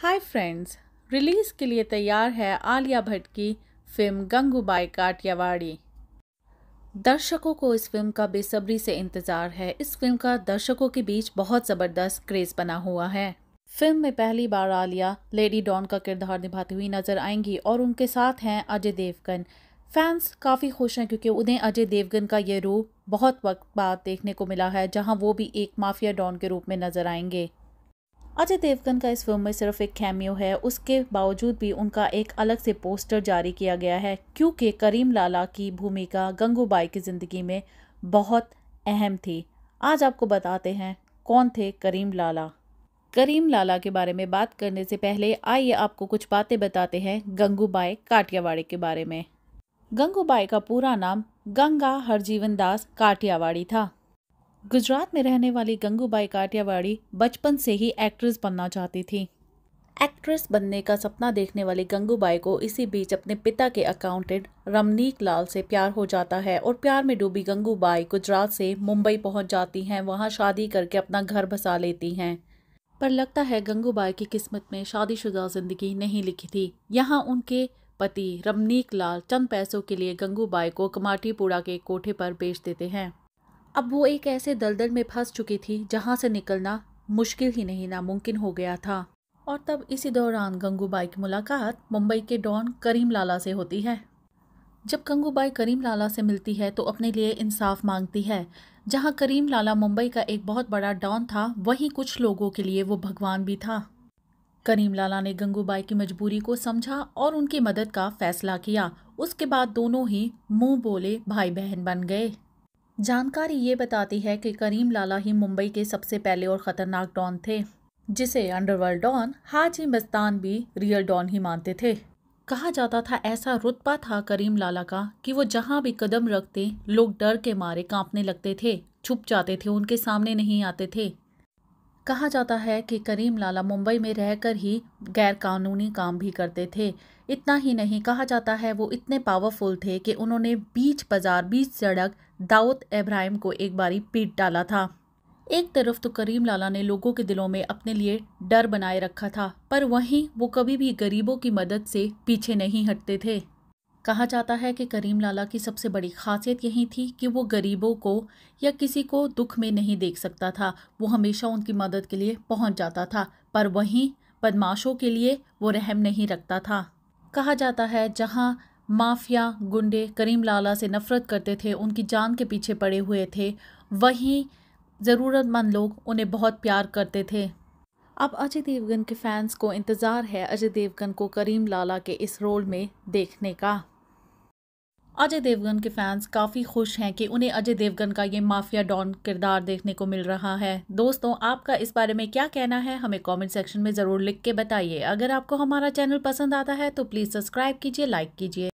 hi friends release के लिए तैयार है आलिया भट्ट की फिल्म गंगूबाई काटियावाड़ी दर्शकों को इस फिल्म का बेसब्री से इंतज़ार है इस फिल्म का दर्शकों के बीच बहुत ज़बरदस्त क्रेज़ बना हुआ है फिल्म में पहली बार आलिया लेडी डॉन का किरदार निभाती हुई नज़र आएंगी और उनके साथ हैं अजय देवगन फैंस काफ़ी खुश हैं क्योंकि उन्हें अजय देवगन का ये रूप बहुत वक्त बाद देखने को मिला है जहां वो भी एक माफिया डॉन के रूप में नज़र आएंगे अजय देवगन का इस फिल्म में सिर्फ एक कैमियो है उसके बावजूद भी उनका एक अलग से पोस्टर जारी किया गया है क्योंकि करीम लाला की भूमिका गंगूबाई की ज़िंदगी में बहुत अहम थी आज आपको बताते हैं कौन थे करीम लाला करीम लाला के बारे में बात करने से पहले आइए आपको कुछ बातें बताते हैं गंगूबाई काठियावाड़ी के बारे में गंगूबाई का पूरा नाम गंगा हरजीवन दास काठियावाड़ी था गुजरात में रहने वाली गंगूबाई काटियावाड़ी बचपन से ही एक्ट्रेस बनना चाहती थी एक्ट्रेस बनने का सपना देखने वाली गंगूबाई को इसी बीच अपने पिता के अकाउंटेंट रमनीक लाल से प्यार हो जाता है और प्यार में डूबी गंगूबाई गुजरात से मुंबई पहुंच जाती हैं वहां शादी करके अपना घर बसा लेती हैं पर लगता है गंगूबाई की किस्मत में शादीशुदा ज़िंदगी नहीं लिखी थी यहाँ उनके पति रमनीक लाल चंद पैसों के लिए गंगूबाई को कमाटीपुड़ा के कोठे पर बेच देते हैं अब वो एक ऐसे दलदल में फंस चुकी थी जहाँ से निकलना मुश्किल ही नहीं नामुमकिन हो गया था और तब इसी दौरान गंगूबाई की मुलाकात मुंबई के डॉन करीम लाला से होती है जब गंगूबाई करीम लाला से मिलती है तो अपने लिए इंसाफ मांगती है जहां करीम लाला मुंबई का एक बहुत बड़ा डॉन था वहीं कुछ लोगों के लिए वो भगवान भी था करीम लाला ने गंगूबाई की मजबूरी को समझा और उनकी मदद का फैसला किया उसके बाद दोनों ही मुंह बोले भाई बहन बन गए जानकारी ये बताती है कि करीम लाला ही मुंबई के सबसे पहले और ख़तरनाक डॉन थे जिसे अंडरवर्ल्ड डॉन हाजी मस्तान भी रियल डॉन ही मानते थे कहा जाता था ऐसा रुतबा था करीम लाला का कि वो जहाँ भी कदम रखते लोग डर के मारे कांपने लगते थे छुप जाते थे उनके सामने नहीं आते थे कहा जाता है कि करीम लाला मुंबई में रहकर ही गैरकानूनी काम भी करते थे इतना ही नहीं कहा जाता है वो इतने पावरफुल थे कि उन्होंने बीच बाजार बीच सड़क दाऊद इब्राहिम को एक बारी पीट डाला था एक तरफ तो करीम लाला ने लोगों के दिलों में अपने लिए डर बनाए रखा था पर वहीं वो कभी भी गरीबों की मदद से पीछे नहीं हटते थे कहा जाता है कि करीम लाला की सबसे बड़ी खासियत यही थी कि वो गरीबों को या किसी को दुख में नहीं देख सकता था वो हमेशा उनकी मदद के लिए पहुंच जाता था पर वहीं बदमाशों के लिए वो रहम नहीं रखता था कहा जाता है जहां माफिया गुंडे करीम लाला से नफरत करते थे उनकी जान के पीछे पड़े हुए थे वहीं ज़रूरतमंद लोग उन्हें बहुत प्यार करते थे अब अजय देवगन के फैंस को इंतज़ार है अजय देवगन को करीम लाला के इस रोल में देखने का अजय देवगन के फैंस काफ़ी खुश हैं कि उन्हें अजय देवगन का ये माफिया डॉन किरदार देखने को मिल रहा है दोस्तों आपका इस बारे में क्या कहना है हमें कमेंट सेक्शन में ज़रूर लिख के बताइए अगर आपको हमारा चैनल पसंद आता है तो प्लीज़ सब्सक्राइब कीजिए लाइक कीजिए